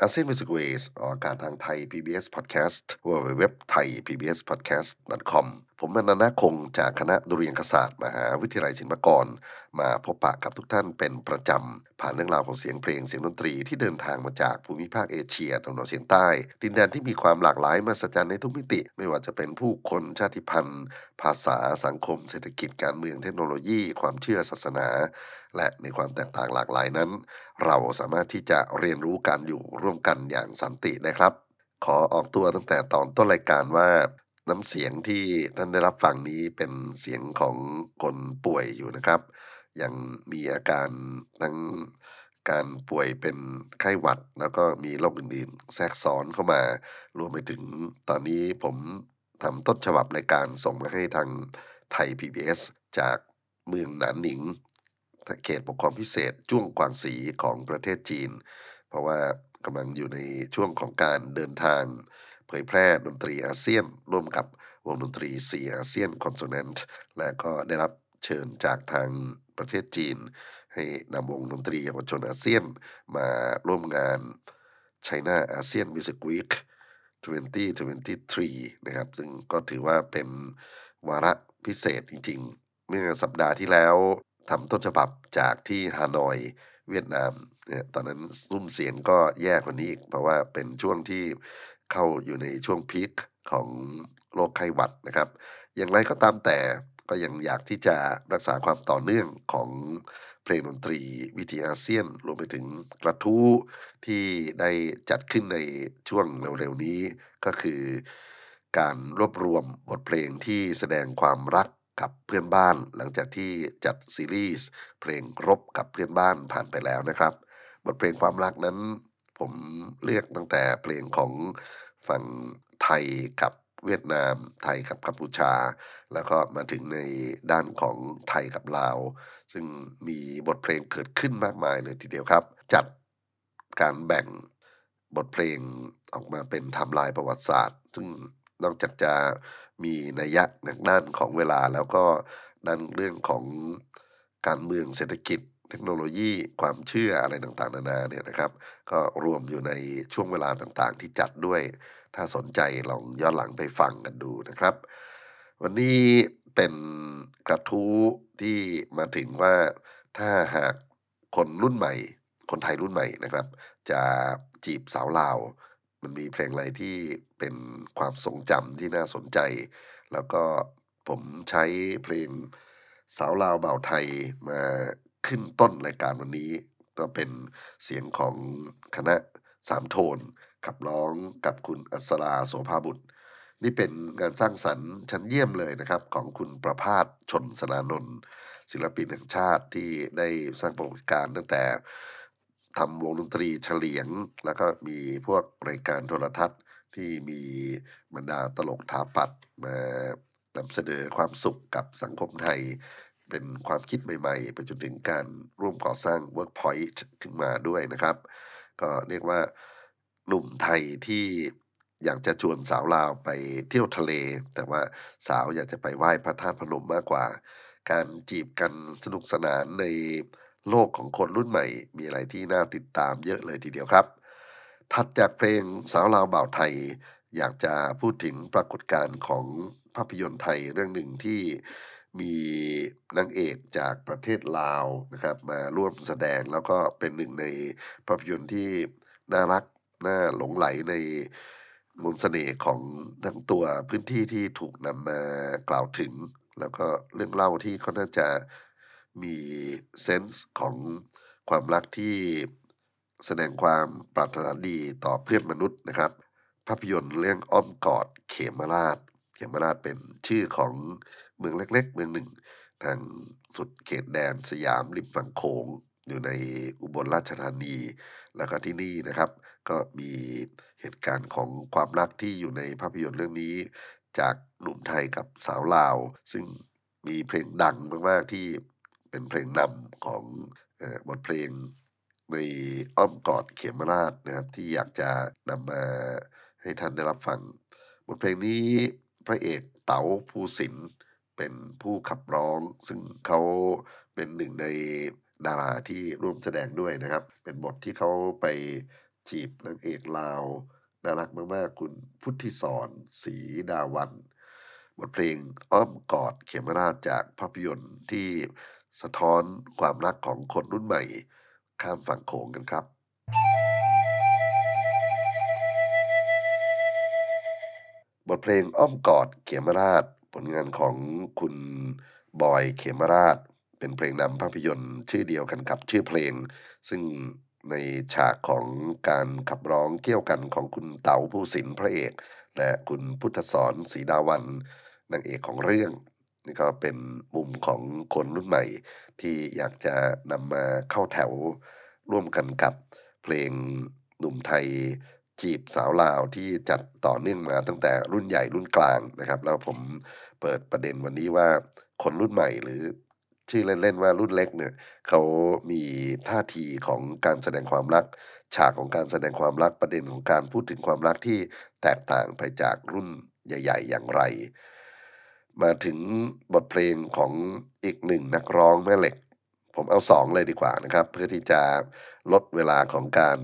อาเซียนมิวสิกเวสออกอากาศทางไทย PBS Podcast w w w t h a i PBS Podcast com ผมมนานาคงจากคณะดุเรียนศาสตร์มหาวิทยาลัยศิลปากร มาพบปะกับทุกท่านเป็นประจำ ผ่านเรื่องราวของเสียงเพลงเสียงดนตรีที่เดินทางมาจากภูมิภาคเอเชียตะวันออกเฉียงใต้ ดินแดนที่มีความหลากหลายมาสัจจ์ในทุกมิติ ไม่ว่าจะเป็นผู้คนชาติพันธุ์ ภาษาสังคมเศรษฐกิจการเมืองเทคโนโลยี ความเชื่อศาสนา และในความแตกต่างหลากหลายนั้น เราสามารถที่จะเรียนรู้การอยู่ร่วมกันอย่างสันตินะครับ ขอออกตัวตั้งแต่ตอนต้นรายการว่าน้ำเสียงที่ท่านได้รับฟังนี้เป็นเสียงของคนป่วยอยู่นะครับ ยังมีอาการทั้งการป่วยเป็นไข้หวัด แล้วก็มีโรคอื่นๆ แทรกซ้อนเข้ามา รวมไปถึงตอนนี้ผมทำต้นฉบับรายการส่งมาให้ทางไทย PBS จากเมืองหนานหนิงเขตปกครองพิเศษจ้วงกวางสีของประเทศจีน เพราะว่ากำลังอยู่ในช่วงของการเดินทางเผยแพร่ดนตรีอาเซียนร่วมกับวงดนตรีสีอาเซียนคอนโซเนนต์และก็ได้รับเชิญจากทางประเทศจีน ให้นำวงดนตรีเยาวชนอาเซียนมาร่วมงาน China ASEAN Music Week 2023 นะครับซึ่งก็ถือว่าเป็น วาระพิเศษจริงๆเมื่อสัปดาห์ที่แล้วทำต้นฉบับจากที่ฮานอยเวียดนาม ตอนนั้นรุ่มเสียงก็แย่กว่านี้อีกเพราะว่าเป็นช่วงที่เข้าอยู่ในช่วงพีคของโรคไข้หวัดนะครับ อย่างไรก็ตามแต่ก็ยังอยากที่จะรักษาความต่อเนื่องของเพลงดนตรีวิถีอาเซียนรวมไปถึงกระทู้ที่ได้จัดขึ้นในช่วงเร็วๆนี้ ก็คือ การรวบรวมบทเพลงที่แสดงความรักกับเพื่อนบ้าน หลังจากที่จัดซีรีส์เพลงรบกับเพื่อนบ้านผ่านไปแล้วนะครับ บทเพลงความรักนั้นผมเลือกตั้งแต่เพลงของฝั่งไทยกับเวียดนาม ไทยกับกัมพูชา แล้วก็มาถึงในด้านของไทยกับลาว ซึ่งมีบทเพลงเกิดขึ้นมากมายเลยทีเดียวครับ จัดการแบ่งบทเพลงออกมาเป็นทำลายประวัติศาสตร์ ซึ่งนอกจากจะมีนัยยะในด้านของเวลาแล้วก็ด้านเรื่องของการเมืองเศรษฐกิจเทคโนโลยีความเชื่ออะไรต่างๆนานาเนี่ยนะครับ ก็รวมอยู่ในช่วงเวลาต่างๆ ที่จัดด้วยถ้าสนใจลองย้อนหลังไปฟังกันดูนะครับ วันนี้เป็นกระทู้ที่มาถึงว่าถ้าหากคนรุ่นใหม่ คนไทยรุ่นใหม่นะครับ จะจีบสาวลาว มันมีเพลงอะไรที่เป็นความทรงจำที่น่าสนใจ แล้วก็ผมใช้เพลงสาวลาวเบ่าไทยมาขึ้นต้นรายการวันนี้ก็เป็นเสียงของคณะสามโทน ขับร้องกับคุณอัศรา โสภาบุตร นี่เป็นงานสร้างสรรค์ชั้นเยี่ยมเลยนะครับ ของคุณประพาสชนสนานนท์ศิลปินแห่งชาติที่ได้สร้างประวัติการตั้งแต่ทำวงดนตรีเฉลียง แล้วก็มีพวกรายการโทรทัศน์ที่มีบรรดาตลกถาปัดมานำเสนอความสุขกับสังคมไทยเป็นความคิดใหม่ๆ ไปจนถึงการร่วมก่อสร้าง Workpoint ขึ้นมาด้วยนะครับ ก็เรียกว่าหนุ่มไทยที่อยากจะชวนสาวลาวไปเที่ยวทะเล แต่ว่าสาวอยากจะไปไหว้พระธาตุพนมมากกว่า การจีบกันสนุกสนานในโลกของคนรุ่นใหม่ มีอะไรที่น่าติดตามเยอะเลยทีเดียวครับถัดจากเพลงสาวลาวบ่าวไทย อยากจะพูดถึงปรากฏการณ์ของภาพยนตร์ไทยเรื่องหนึ่งที่มีนางเอกจากประเทศลาวนะครับ มาร่วมแสดงแล้วก็เป็นหนึ่งในภาพยนตร์ที่น่ารักน่าหลงไหลในมน์เสน่ห์ของทั้งตัวพื้นที่ที่ถูกนำมากล่าวถึง แล้วก็เรื่องเล่าที่เขาน่าจะมีเซนส์ของความรักที่แสดงความปรารถนาดีต่อเพื่อนมนุษย์นะครับ ภาพยนตร์เรื่องอ้อมกอดเขมราชเขมราชเป็นชื่อของเมืองเล็กๆเมืองหนึ่ง ทางสุดเขตแดนสยามริมฝั่งโขงอยู่ในอุบลราชธานีแล้วก็ที่นี่นะครับ ก็มีเหตุการณ์ของความรักที่อยู่ในภาพยนตร์เรื่องนี้ จากหนุ่มไทยกับสาวลาว ซึ่งมีเพลงดังมากๆที่เป็นเพลงนำของบทเพลงในอ้อมกอดเขมราช นะครับ ที่อยากจะนำมาให้ท่านได้รับฟังบทเพลงนี้พระเอกเต๋าภูสินเป็นผู้ขับร้องซึ่งเขาเป็นหนึ่งในดาราที่ร่วมแสดงด้วยนะครับ เป็นบทที่เขาไปจีบนางเอกลาวน่ารักมากๆคุณพุทธิสอนสีดาวัน บทเพลงอ้อมกอดเขมราชจากภาพยนตร์ที่สะท้อนความรักของคนรุ่นใหม่ ข้ามฝั่งโขงกันครับ บทเพลงอ้อมกอดเขียมราชผลงานของคุณบอยเขมราช เป็นเพลงนำภาพยนตร์ชื่อเดียวกันกับชื่อเพลง ซึ่งในฉากของการขับร้องเกี่ยวกันของคุณเต๋าผู้สินพระเอก และคุณพุทธสอนศรีดาวันนางเอกของเรื่อง นี่ก็เป็นมุมของคนรุ่นใหม่ ที่อยากจะนำมาเข้าแถวร่วมกันกับเพลงหนุ่มไทยจีบสาวลาวที่จัดต่อเนื่องมาตั้งแต่รุ่นใหญ่รุ่นกลางนะครับ แล้วผมเปิดประเด็นวันนี้ว่า คนรุ่นใหม่หรือชื่อเล่นๆว่ารุ่นเล็กเนี่ยเขามีท่าทีของการแสดงความรักฉากของการแสดงความรัก ประเด็นของการพูดถึงความรักที่แตกต่างไปจากรุ่นใหญ่ ๆ อย่างไร มาถึงบทเพลงของอีกหนึ่งนักร้องแม่เหล็ก ผมเอาสองเลยดีกว่านะครับ เพื่อที่จะลดเวลาของการ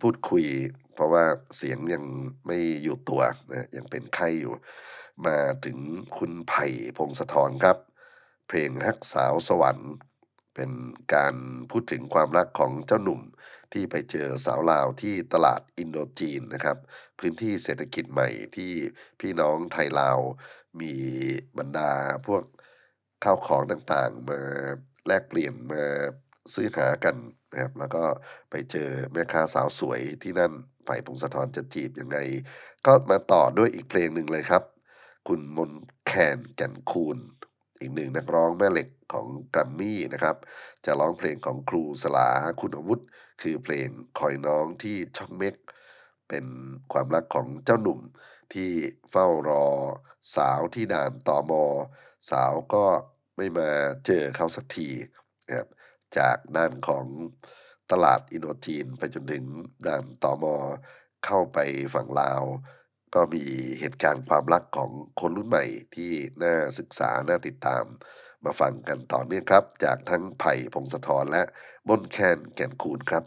พูดคุยเพราะว่าเสียงยังไม่อยู่ตัวนะยังเป็นไข้อยู่ มาถึงคุณไผ่พงศธรครับ เพลงฮักสาวสวรรค์ เป็นการพูดถึงความรักของเจ้าหนุ่ม ที่ไปเจอสาวลาวที่ตลาดอินโดจีนนะครับ พื้นที่เศรษฐกิจใหม่ที่พี่น้องไทยลาวมีบรรดาพวกข้าวของต่างๆมาแลกเปลี่ยนมาซื้อหากันนะครับแล้วก็ไปเจอแม่ค้าสาวสวยที่นั่นไผ่พงศธรจะจีบยังไงก็มาต่อด้วยอีกเพลงหนึ่งเลยครับ คุณมนแคนแก่นคูณ อีกหนึ่งนักร้องแม่เหล็กของกรัมมี่นะครับ จะร้องเพลงของครูสลาคุณอาวุธ คือเพลงคอยน้องที่ช่องเม็กเป็นความรักของเจ้าหนุ่ม ที่เฝ้ารอสาวที่ด่านตอมอสาวก็ไม่มาเจอเขาสักทีนะครับจากด้านของตลาดอินโดจีนไปจนถึงด้านตอมอเข้าไปฝั่งลาว ก็มีเหตุการณ์ความรักของคนรุ่นใหม่ที่น่าศึกษาน่าติดตาม มาฟังกันต่อเนื่องครับ จากทั้งไผ่พงศธรและบนแคนแก่นคูนครับ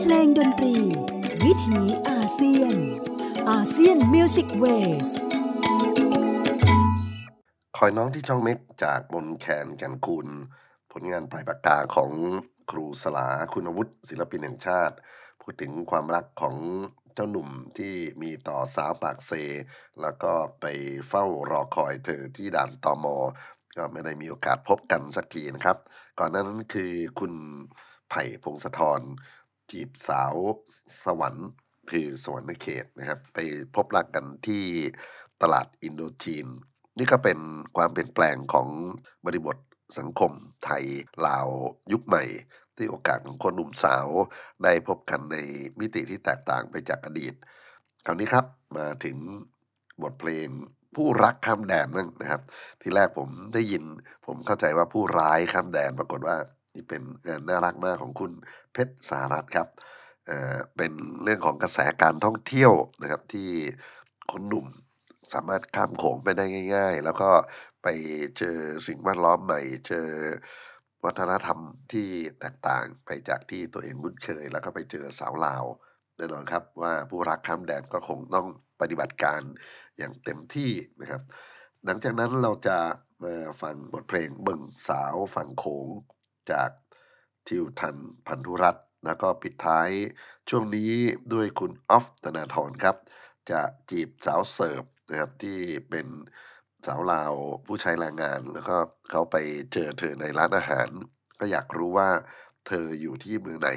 เพลงดนตรี วิถีอาเซียนอาเซียนมิวสิกเวสคอยน้องที่ช่องเม็กจากบนแคนแก่นคูนผลงานปลายปากกาของครูสลาคุณวุฒิ ศิลปินแห่งชาติ พูดถึงความรักของเจ้าหนุ่มที่มีต่อสาวปากเซ แล้วก็ไปเฝ้ารอคอยเธอที่ด่านตอมอ ก็ไม่ได้มีโอกาสพบกันสักทีนะครับ ก่อนนั้นคือคุณไผ่พงศธรจีบสาวสวรรค์คือสวรรค์เขตนะครับไปพบรักกันที่ตลาดอินโดจีน นี่ก็เป็นความเปลี่ยนแปลงของบริบทสังคมไทยลาว ยุคใหม่ ที่โอกาสของคนหนุ่มสาวได้พบกันในมิติที่แตกต่างไปจากอดีตคราวนี้ครับมาถึงบทเพลงผู้รักข้ามแดนนั่งนะครับ ที่แรกผมได้ยินผมเข้าใจว่าผู้ร้ายข้ามแดนปรากฏว่านี่เป็นงานน่ารักมากของคุณเพชรสารัตครับเเป็นเรื่องของกระแสการท่องเที่ยวนะครับที่คนหนุ่มสามารถข้ามโขงไปได้ง่าย ๆ แล้วก็ไปเจอสิ่งแวดล้อมใหม่ เจอวัฒนธรรมที่แตกต่างไปจากที่ตัวเองคุ้นเคย แล้วก็ไปเจอสาวลาวแน่นอนครับว่าผู้รักข้ามแดนก็คงต้องปฏิบัติการอย่างเต็มที่นะครับ หลังจากนั้นเราจะมาฟังบทเพลงเบิ่งสาวฝั่งโขง จากทิวทัน พันธุรัตน์แล้วก็ปิดท้ายช่วงนี้ด้วยคุณออฟธนาธรครับ จะจีบสาวเสิร์ฟนะครับที่เป็นสาวลาวผู้ใช้แรงงาน แล้วก็เขาไปเจอเธอในร้านอาหาร ก็อยากรู้ว่าเธออยู่ที่เมืองไหน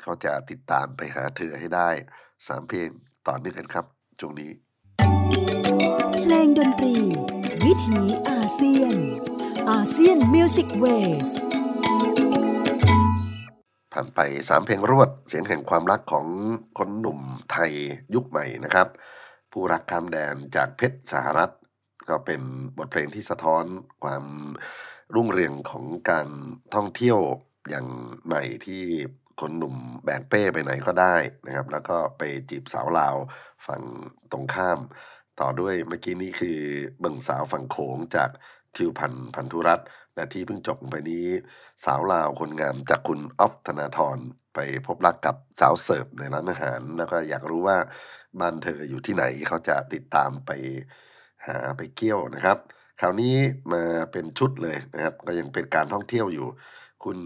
เขาจะติดตามไปหาเธอให้ได้สามเพลงต่อเนื่องกันครับจงนี้เพลงดนตรี วิถีอาเซียนอาเซียนมิวสิกเวสผ่านไปสามเพลงรวด เสียงแห่งความรักของคนหนุ่มไทยยุคใหม่นะครับ ผู้รักข้ามแดนจากเพชรสหรัฐก็เป็นบทเพลงที่สะท้อนความรุ่งเรืองของการท่องเที่ยวอย่างใหม่ที่คนหนุ่มแบกเป้ไปไหนก็ได้นะครับ แล้วก็ไปจีบสาวลาวฝั่งตรงข้าม ต่อด้วยเมื่อกี้นี่คือเบิ่งสาวฝั่งโขงจากทิวพันพันธุรัตน์และที่เพิ่งจบไปนี้ สาวลาวคนงาม จากคุณออฟธนาธรไปพบรักกับสาวเสิร์ฟ ในร้านอาหาร แล้วก็อยากรู้ว่าบ้านเธออยู่ที่ไหนเขาจะติดตามไปหาไปเกี่ยวนะครับ คราวนี้มาเป็นชุดเลยนะครับ ก็ยังเป็นการท่องเที่ยวอยู่ คุณ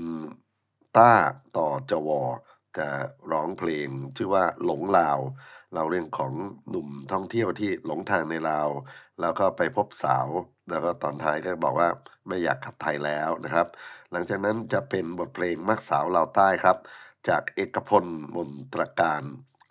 ต้าต่อจวอจะร้องเพลงชื่อว่าหลงลาว เราเรื่องของหนุ่มท่องเที่ยวที่หลงทางในลาว แล้วก็ไปพบสาว แล้วก็ตอนท้ายก็บอกว่าไม่อยากกลับไทยแล้วนะครับ หลังจากนั้นจะเป็นบทเพลงมักสาวลาวใต้ครับ จากเอกพลมนตรการ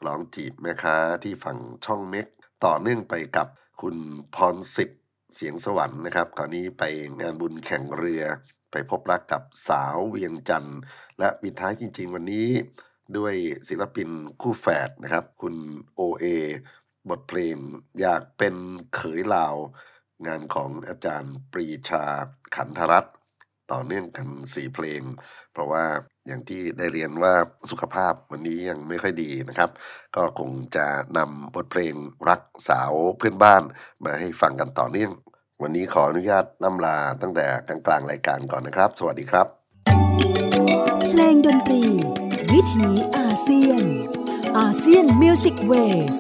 ร้องจีบแม่ค้าที่ฝั่งช่องเม็กต่อเนื่องไปกับคุณพรสิทธิ์เสียงสวรรค์นะครับคราวนี้ไปงานบุญแข่งเรือ ไปพบรักกับสาวเวียงจันทร์ และปิดท้ายจริงๆ วันนี้ด้วยศิลปินคู่แฝดนะครับ คุณโอเอบทเพลง อยากเป็นเขยลาวงานของอาจารย์ปรีชาขันธรัตต่อเนื่องกันสี่เพลง เพราะว่าอย่างที่ได้เรียนว่าสุขภาพวันนี้ยังไม่ค่อยดีนะครับ ก็คงจะนำบทเพลงรักสาวเพื่อนบ้านมาให้ฟังกันต่อเนื่องวันนี้ขออนุญาตน้ำลาตั้งแต่กลางกลางรายการก่อนนะครับ สวัสดีครับเพลงดนตรี วิถีอาเซียนอาเซียนมิวสิกเวส